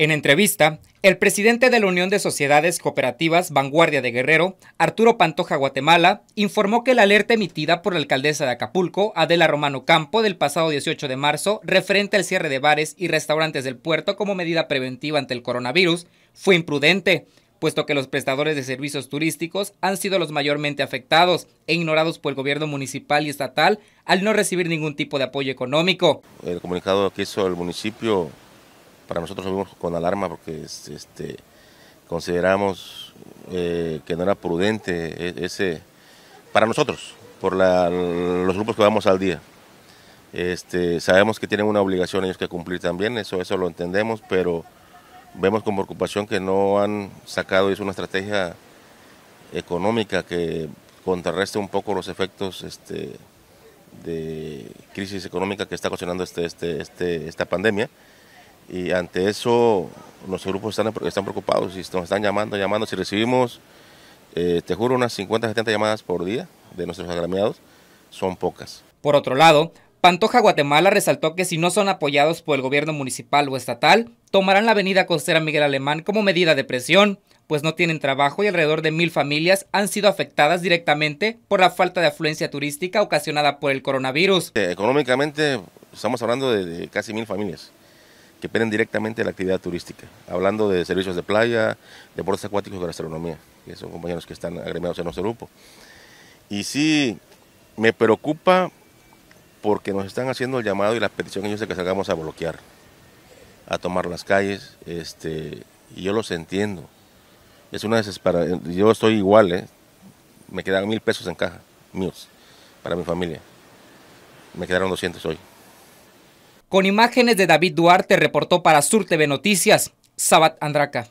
En entrevista, el presidente de la Unión de Sociedades Cooperativas Vanguardia de Guerrero, Arturo Pantoja Guatemala, informó que la alerta emitida por la alcaldesa de Acapulco, Adela Romano Campo, del pasado 18 de marzo, referente al cierre de bares y restaurantes del puerto como medida preventiva ante el coronavirus, fue imprudente, puesto que los prestadores de servicios turísticos han sido los mayormente afectados e ignorados por el gobierno municipal y estatal al no recibir ningún tipo de apoyo económico. El comunicado que hizo el municipio para nosotros lo vimos con alarma porque este, consideramos eh, que no era prudente e, ese, para nosotros, por los grupos que vamos al día. Este, sabemos que tienen una obligación ellos que cumplir también, eso, eso lo entendemos, pero vemos con preocupación que no han sacado es una estrategia económica que contrarreste un poco los efectos este, de crisis económica que está ocasionando este, este, este esta pandemia. Y ante eso, los grupos están, preocupados y nos están llamando, llamando. Si recibimos, eh, te juro, unas 50, 70 llamadas por día de nuestros agremiados, son pocas. Por otro lado, Pantoja Guatemala resaltó que si no son apoyados por el gobierno municipal o estatal, tomarán la avenida costera Miguel Alemán como medida de presión, pues no tienen trabajo y alrededor de mil familias han sido afectadas directamente por la falta de afluencia turística ocasionada por el coronavirus. Eh, económicamente estamos hablando de casi mil familias que piden directamente la actividad turística, hablando de servicios de playa, deportes acuáticos y gastronomía, que son compañeros que están agremiados en nuestro grupo. Y sí, me preocupa porque nos están haciendo el llamado y la petición de que salgamos a bloquear, a tomar las calles, este, y yo los entiendo. Es una para, yo estoy igual, ¿eh? me quedaron mil pesos en caja, míos, para mi familia. Me quedaron 200 hoy. Con imágenes de David Duarte, reportó para Sur TV Noticias, Sabat Andraca.